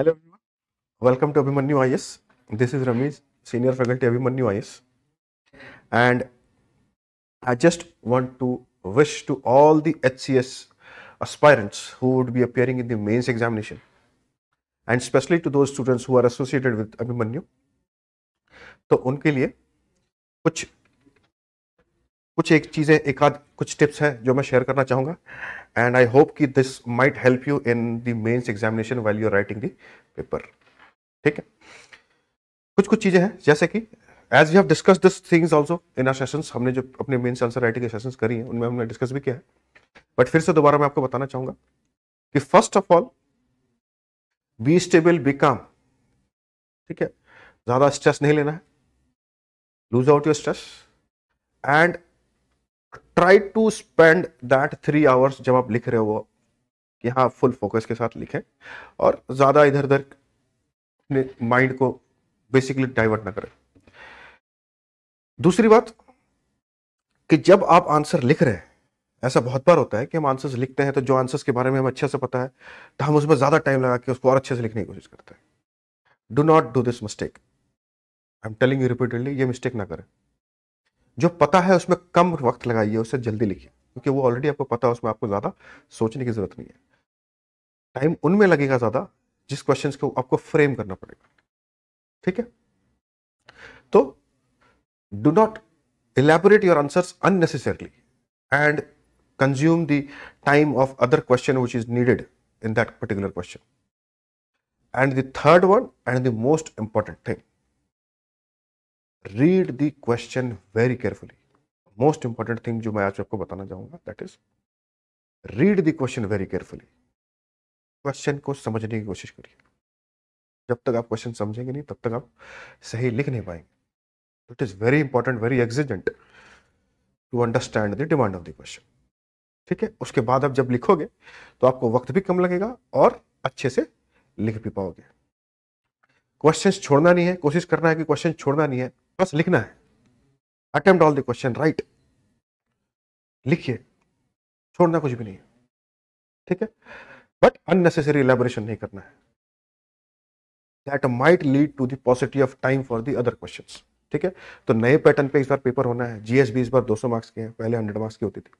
Hello everyone, welcome to Abhimanyu IS. This is Ramesh, Senior Faculty Abhimanyu IS. And I just want to wish to all the HCS aspirants who would be appearing in the mains examination and especially to those students who are associated with Abhimanyu. So, उनके लिए कुछ कुछ एक चीज़ें एक आध कुछ tips हैं जो मैं शेयर करना चाहूँगा एंड आई होप कि this might help you in the mains examination while you're writing the paper ठीक है कुछ कुछ चीज़ें हैं जैसे कि as you have discuss this things also in our sessions हमने जो अपने मेन्स आंसर राइटिंग के सेशंस करी हैं उनमें हमने डिस्कस भी किया है बट फिर से दोबारा मैं आपको बताना चाहूँगा कि first of all be stable be calm ठीक है ज़्यादा स्ट्रेस नहीं लेना है lose out your stress and try to spend that three hours जब आप लिख रहे हो कि हाँ फुल फोकस के साथ लिखें और ज़्यादा इधर उधर अपने माइंड को बेसिकली डाइवर्ट ना करें दूसरी बात कि जब आप आंसर लिख रहे हैं ऐसा बहुत बार होता है कि हम आंसर्स लिखते हैं तो जो आंसर्स के बारे में हमें अच्छे से पता है तो हम उसमें ज़्यादा टाइम लगा के उसको और अच्छे से लिखने की कोशिश करते हैं do not do this mistake I am telling you repeatedly ये मिस्टेक ना करें जो पता है उसमें कम वक्त लगाइए उससे जल्दी लिखिए क्योंकि वो ऑलरेडी आपको पता है उसमें आपको ज़्यादा सोचने की जरूरत नहीं है टाइम उनमें लगेगा ज़्यादा जिस क्वेश्चन को आपको फ्रेम करना पड़ेगा ठीक है तो do not elaborate your answer unnecessarily and consume the time of other question which is needed in that particular question and the third one and the most important thing read the question very carefully most important thing जो मैं आज आपको बताना चाहूंगा that is read the question very carefully question को समझने की कोशिश करिए जब तक आप क्वेश्चन समझेंगे नहीं तब तक आप सही लिख नहीं पाएंगे it is very important very exigent to understand the demand of the question ठीक है उसके बाद आप जब लिखोगे तो आपको वक्त भी कम लगेगा और अच्छे से लिख भी पाओगे क्वेश्चन छोड़ना नहीं है कोशिश करना है कि क्वेश्चन छोड़ना नहीं है बस लिखना है attempt all the question write लिखिए छोड़ना कुछ भी नहीं है ठीक है बट अननेसेसरी इलेबोरेशन नहीं करना है that might lead to paucity of time for the other question ठीक है तो नए पैटर्न पे इस बार पेपर होना है जीएसबी इस बार 200 मार्क्स के हैं पहले 100 मार्क्स की होती थी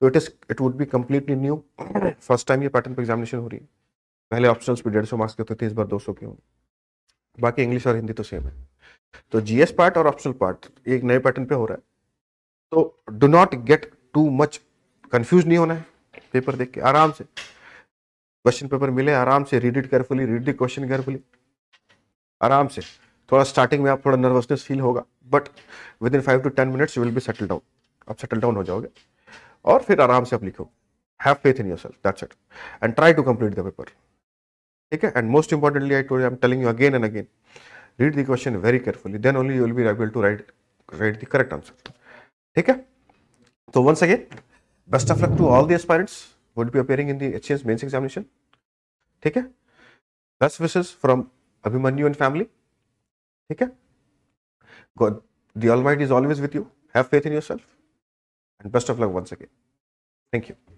तो it is it would be completely new first time ये पैटर्न पे एग्जामिनेशन हो रही है पहले ऑप्शनल्स पे डेढ़ सौ मार्क्स के होते थे इस बार 200 के होंगे बाकी इंग्लिश और हिंदी तो सेम है तो जीएस पार्ट और ऑप्शनल पार्ट एक नए पैटर्न पे हो रहा है तो do not get too much confuse नहीं होना है पेपर देख के आराम से क्वेश्चन पेपर मिले आराम से read it carefully read the question carefully आराम से थोड़ा स्टार्टिंग में आप थोड़ा नर्वसनेस फील होगा but within five to ten minutes will be settle down आप सेटल डाउन हो जाओगे और फिर आराम से आप लिखो have faith in yourself that's it and try to complete the paper ठीक है and most importantly I I am telling you again and again read the question very carefully then only you will be able to write write the correct answer okay so once again best of luck to all the aspirants who will be appearing in the HCS mains examination Okay? best wishes from Abhimanyu and family Okay? God the Almighty is always with you have faith in yourself and best of luck once again thank you